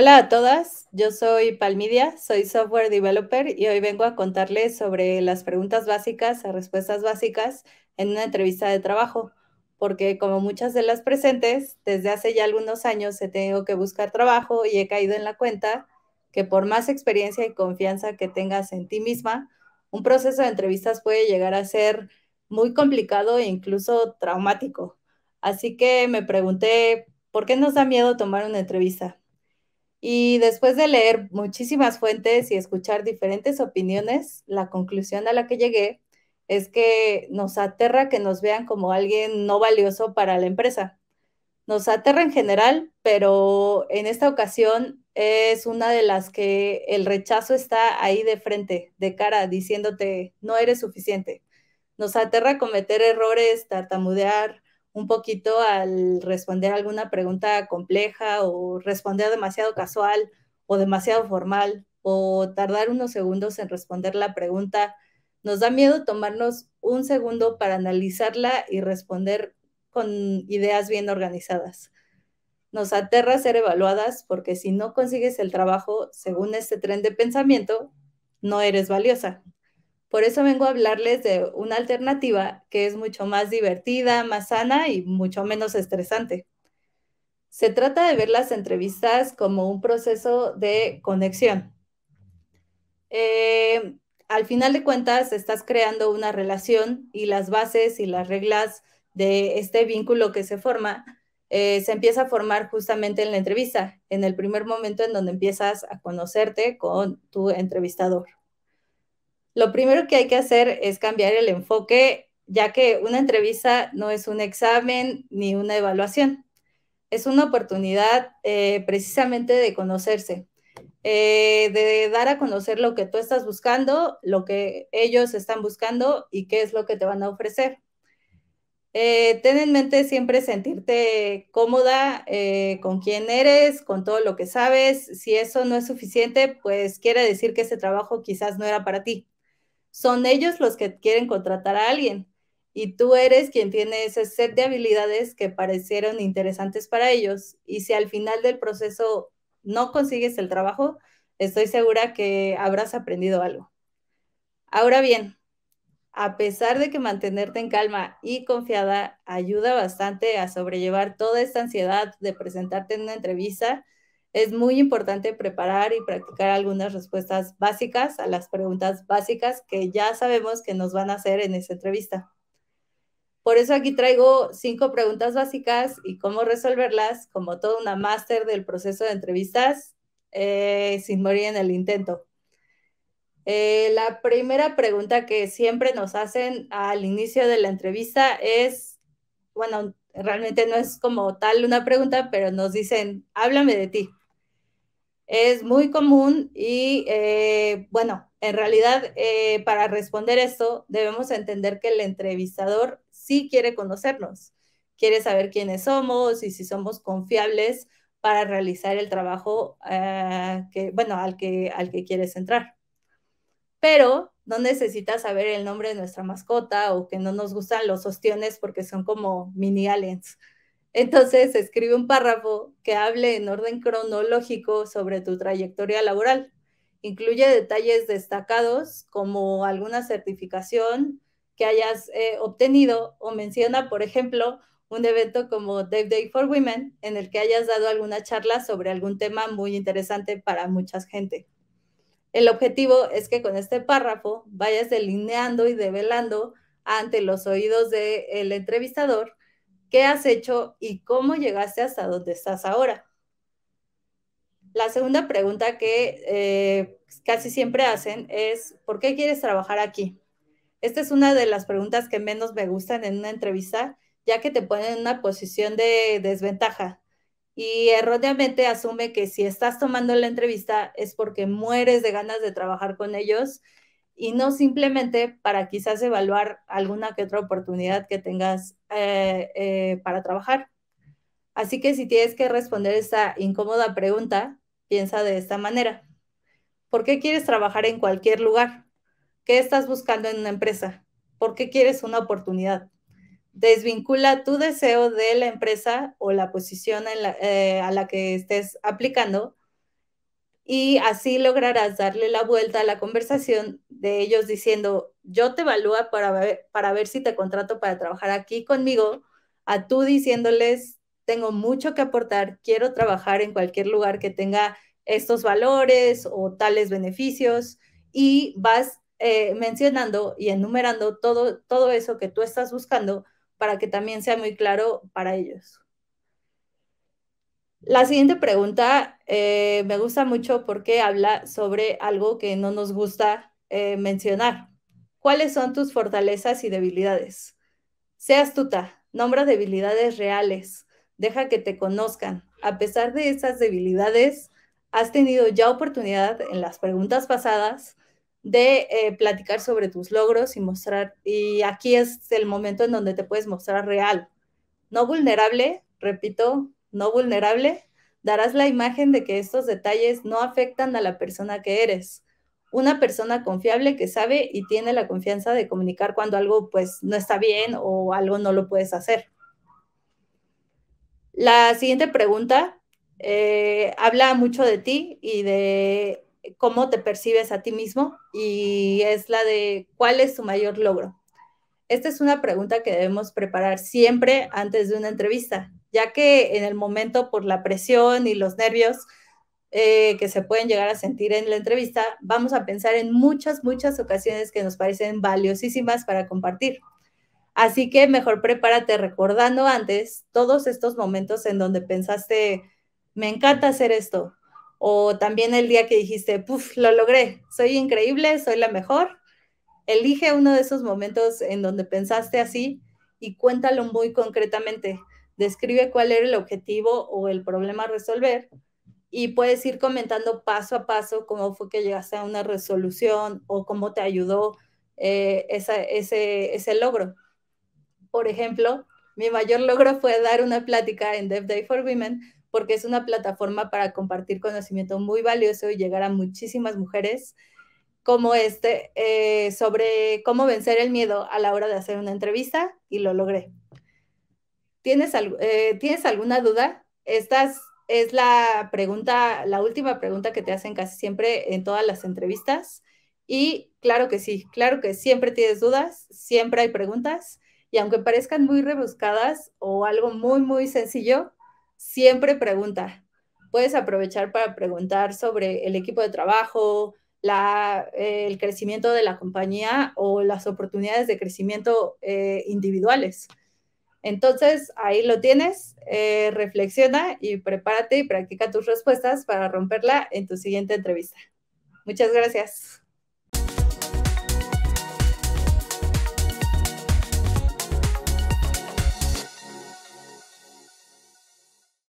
Hola a todas, yo soy Palmidia, soy software developer y hoy vengo a contarles sobre las preguntas básicas a respuestas básicas en una entrevista de trabajo, porque como muchas de las presentes, desde hace ya algunos años he tenido que buscar trabajo y he caído en la cuenta que por más experiencia y confianza que tengas en ti misma, un proceso de entrevistas puede llegar a ser muy complicado e incluso traumático. Así que me pregunté, ¿por qué nos da miedo tomar una entrevista? Y después de leer muchísimas fuentes y escuchar diferentes opiniones, la conclusión a la que llegué es que nos aterra que nos vean como alguien no valioso para la empresa. Nos aterra en general, pero en esta ocasión es una de las que el rechazo está ahí de frente, de cara, diciéndote, no eres suficiente. Nos aterra cometer errores, tartamudear, un poquito al responder alguna pregunta compleja o responder demasiado casual o demasiado formal o tardar unos segundos en responder la pregunta. Nos da miedo tomarnos un segundo para analizarla y responder con ideas bien organizadas. Nos aterra ser evaluadas porque si no consigues el trabajo según este tren de pensamiento, no eres valiosa. Por eso vengo a hablarles de una alternativa que es mucho más divertida, más sana y mucho menos estresante. Se trata de ver las entrevistas como un proceso de conexión. Eh, al final de cuentas, estás creando una relación y las bases y las reglas de este vínculo que se forma eh, se empieza a formar justamente en la entrevista, en el primer momento en donde empiezas a conocerte con tu entrevistador lo primero que hay que hacer es cambiar el enfoque, ya que una entrevista no es un examen ni una evaluación. Es una oportunidad eh, precisamente de conocerse, eh, de dar a conocer lo que tú estás buscando, lo que ellos están buscando y qué es lo que te van a ofrecer. Eh, ten en mente siempre sentirte cómoda con quién eres, con todo lo que sabes. Si eso no es suficiente, pues quiere decir que ese trabajo quizás no era para ti son ellos los que quieren contratar a alguien y tú eres quien tiene ese set de habilidades que parecieron interesantes para ellos. Y si al final del proceso no consigues el trabajo, estoy segura que habrás aprendido algo. Ahora bien, a pesar de que mantenerte en calma y confiada ayuda bastante a sobrellevar toda esta ansiedad de presentarte en una entrevista, es muy importante preparar y practicar algunas respuestas básicas a las preguntas básicas que ya sabemos que nos van a hacer en esa entrevista. Por eso aquí traigo cinco preguntas básicas y cómo resolverlas, como toda una máster del proceso de entrevistas, eh, sin morir en el intento. Eh, la primera pregunta que siempre nos hacen al inicio de la entrevista es, bueno, realmente no es como tal una pregunta, pero nos dicen, háblame de ti es muy común y eh, bueno, en realidad eh, para responder esto debemos entender que el entrevistador sí quiere conocernos, quiere saber quiénes somos y si somos confiables para realizar el trabajo eh, que, bueno, al que, al que quieres entrar. Pero no necesitas saber el nombre de nuestra mascota o que no nos gustan los ostiones porque son como mini aliens. Entonces, escribe un párrafo que hable en orden cronológico sobre tu trayectoria laboral. Incluye detalles destacados como alguna certificación que hayas eh, obtenido o menciona, por ejemplo, un evento como Dave Day for Women en el que hayas dado alguna charla sobre algún tema muy interesante para mucha gente. El objetivo es que con este párrafo vayas delineando y develando ante los oídos del entrevistador ¿Qué has hecho y cómo llegaste hasta donde estás ahora? La segunda pregunta que eh, casi siempre hacen es, ¿por qué quieres trabajar aquí? Esta es una de las preguntas que menos me gustan en una entrevista, ya que te ponen en una posición de desventaja y erróneamente asume que si estás tomando la entrevista es porque mueres de ganas de trabajar con ellos y no simplemente para quizás evaluar alguna que otra oportunidad que tengas eh, eh, para trabajar. Así que si tienes que responder esta incómoda pregunta, piensa de esta manera. ¿Por qué quieres trabajar en cualquier lugar? ¿Qué estás buscando en una empresa? ¿Por qué quieres una oportunidad? Desvincula tu deseo de la empresa o la posición eh, a la que estés aplicando y así lograrás darle la vuelta a la conversación de ellos diciendo, yo te evalúo para ver, para ver si te contrato para trabajar aquí conmigo, a tú diciéndoles, tengo mucho que aportar, quiero trabajar en cualquier lugar que tenga estos valores o tales beneficios y vas eh, mencionando y enumerando todo, todo eso que tú estás buscando para que también sea muy claro para ellos. La siguiente pregunta eh, me gusta mucho porque habla sobre algo que no nos gusta eh, mencionar. ¿Cuáles son tus fortalezas y debilidades? Sea astuta, nombra debilidades reales, deja que te conozcan. A pesar de esas debilidades, has tenido ya oportunidad en las preguntas pasadas de eh, platicar sobre tus logros y mostrar, y aquí es el momento en donde te puedes mostrar real, no vulnerable, repito, no vulnerable, darás la imagen de que estos detalles no afectan a la persona que eres. Una persona confiable que sabe y tiene la confianza de comunicar cuando algo pues no está bien o algo no lo puedes hacer. La siguiente pregunta eh, habla mucho de ti y de cómo te percibes a ti mismo y es la de cuál es tu mayor logro. Esta es una pregunta que debemos preparar siempre antes de una entrevista, ya que en el momento por la presión y los nervios eh, que se pueden llegar a sentir en la entrevista, vamos a pensar en muchas, muchas ocasiones que nos parecen valiosísimas para compartir. Así que mejor prepárate recordando antes todos estos momentos en donde pensaste, me encanta hacer esto. O también el día que dijiste, puff, lo logré, soy increíble, soy la mejor elige uno de esos momentos en donde pensaste así y cuéntalo muy concretamente. Describe cuál era el objetivo o el problema a resolver y puedes ir comentando paso a paso cómo fue que llegaste a una resolución o cómo te ayudó eh, ese, ese logro. Por ejemplo, mi mayor logro fue dar una plática en Dev Day for Women porque es una plataforma para compartir conocimiento muy valioso y llegar a muchísimas mujeres como este eh, sobre cómo vencer el miedo a la hora de hacer una entrevista y lo logré. ¿Tienes, eh, ¿tienes alguna duda? Esta es la pregunta, la última pregunta que te hacen casi siempre en todas las entrevistas. Y claro que sí, claro que siempre tienes dudas, siempre hay preguntas. Y aunque parezcan muy rebuscadas o algo muy, muy sencillo, siempre pregunta. Puedes aprovechar para preguntar sobre el equipo de trabajo, la, eh, el crecimiento de la compañía o las oportunidades de crecimiento eh, individuales. Entonces, ahí lo tienes, eh, reflexiona y prepárate y practica tus respuestas para romperla en tu siguiente entrevista. Muchas gracias.